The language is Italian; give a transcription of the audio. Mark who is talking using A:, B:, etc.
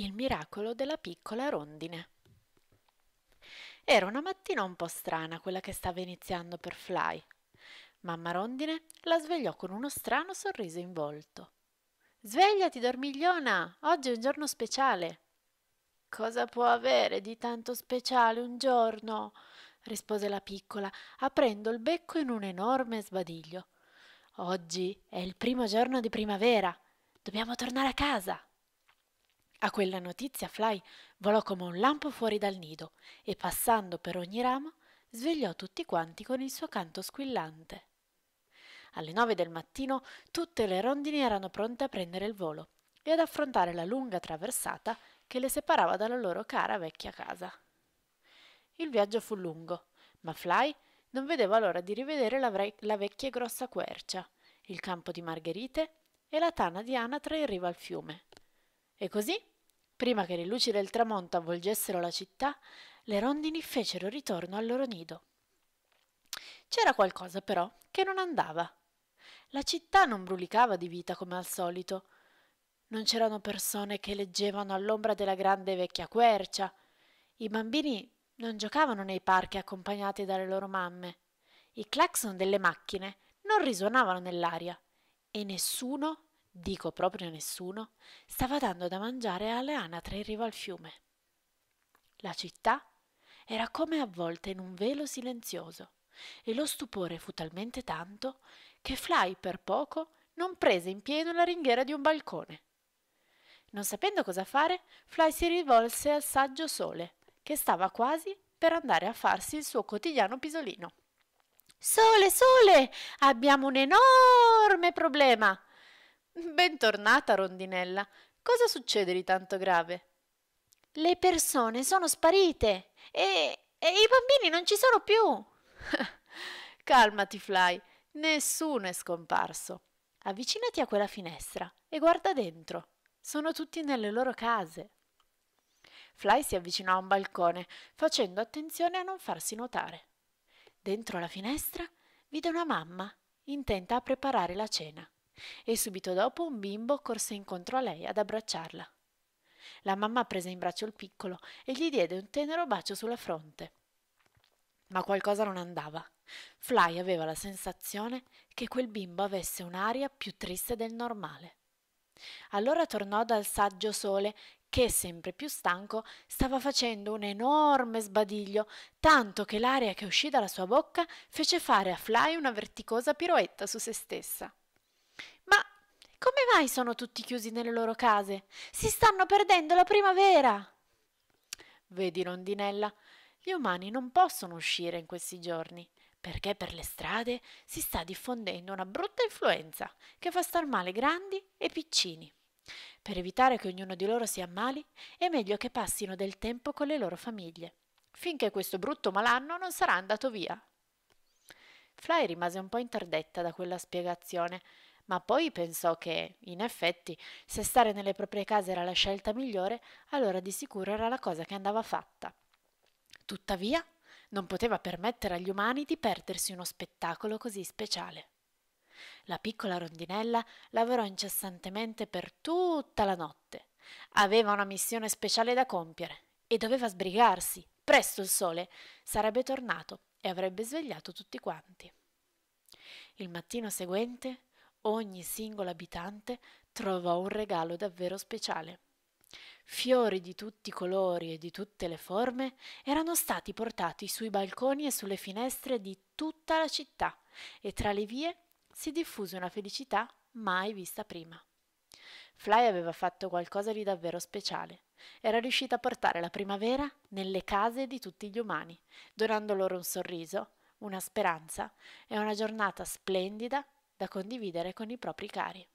A: Il miracolo della piccola rondine. Era una mattina un po' strana quella che stava iniziando per Fly. Mamma Rondine la svegliò con uno strano sorriso in volto. Svegliati, dormigliona! Oggi è un giorno speciale. Cosa può avere di tanto speciale un giorno? rispose la piccola, aprendo il becco in un enorme sbadiglio. Oggi è il primo giorno di primavera. Dobbiamo tornare a casa. A quella notizia Fly volò come un lampo fuori dal nido e passando per ogni ramo svegliò tutti quanti con il suo canto squillante. Alle nove del mattino tutte le rondini erano pronte a prendere il volo e ad affrontare la lunga traversata che le separava dalla loro cara vecchia casa. Il viaggio fu lungo, ma Fly non vedeva l'ora di rivedere la, vre- la vecchia e grossa quercia, il campo di margherite e la tana di anatra in riva al fiume e così, prima che le luci del tramonto avvolgessero la città, le rondini fecero ritorno al loro nido. C'era qualcosa però che non andava. La città non brulicava di vita come al solito. Non c'erano persone che leggevano all'ombra della grande vecchia quercia. I bambini non giocavano nei parchi accompagnati dalle loro mamme. I clacson delle macchine non risuonavano nell'aria e nessuno dico proprio a nessuno, stava dando da mangiare alle anatre in riva al fiume. La città era come avvolta in un velo silenzioso e lo stupore fu talmente tanto che Fly per poco non prese in pieno la ringhiera di un balcone. Non sapendo cosa fare, Fly si rivolse al saggio sole, che stava quasi per andare a farsi il suo quotidiano pisolino. Sole, sole, abbiamo un enorme problema. Bentornata, rondinella. Cosa succede di tanto grave? Le persone sono sparite e, e i bambini non ci sono più. Calmati, Fly. Nessuno è scomparso. Avvicinati a quella finestra e guarda dentro. Sono tutti nelle loro case. Fly si avvicinò a un balcone, facendo attenzione a non farsi notare. Dentro la finestra vide una mamma intenta a preparare la cena e subito dopo un bimbo corse incontro a lei ad abbracciarla. La mamma prese in braccio il piccolo e gli diede un tenero bacio sulla fronte. Ma qualcosa non andava. Fly aveva la sensazione che quel bimbo avesse un'aria più triste del normale. Allora tornò dal saggio sole che, sempre più stanco, stava facendo un enorme sbadiglio, tanto che l'aria che uscì dalla sua bocca fece fare a Fly una verticosa piroetta su se stessa. Come mai sono tutti chiusi nelle loro case? Si stanno perdendo la primavera. Vedi, rondinella, gli umani non possono uscire in questi giorni, perché per le strade si sta diffondendo una brutta influenza che fa star male grandi e piccini. Per evitare che ognuno di loro si ammali, è meglio che passino del tempo con le loro famiglie, finché questo brutto malanno non sarà andato via. Fly rimase un po' interdetta da quella spiegazione, ma poi pensò che, in effetti, se stare nelle proprie case era la scelta migliore, allora di sicuro era la cosa che andava fatta. Tuttavia, non poteva permettere agli umani di perdersi uno spettacolo così speciale. La piccola rondinella lavorò incessantemente per tutta la notte. Aveva una missione speciale da compiere e doveva sbrigarsi. Presto il sole sarebbe tornato e avrebbe svegliato tutti quanti. Il mattino seguente Ogni singolo abitante trovò un regalo davvero speciale. Fiori di tutti i colori e di tutte le forme erano stati portati sui balconi e sulle finestre di tutta la città e tra le vie si diffuse una felicità mai vista prima. Fly aveva fatto qualcosa di davvero speciale. Era riuscita a portare la primavera nelle case di tutti gli umani, donando loro un sorriso, una speranza e una giornata splendida da condividere con i propri cari.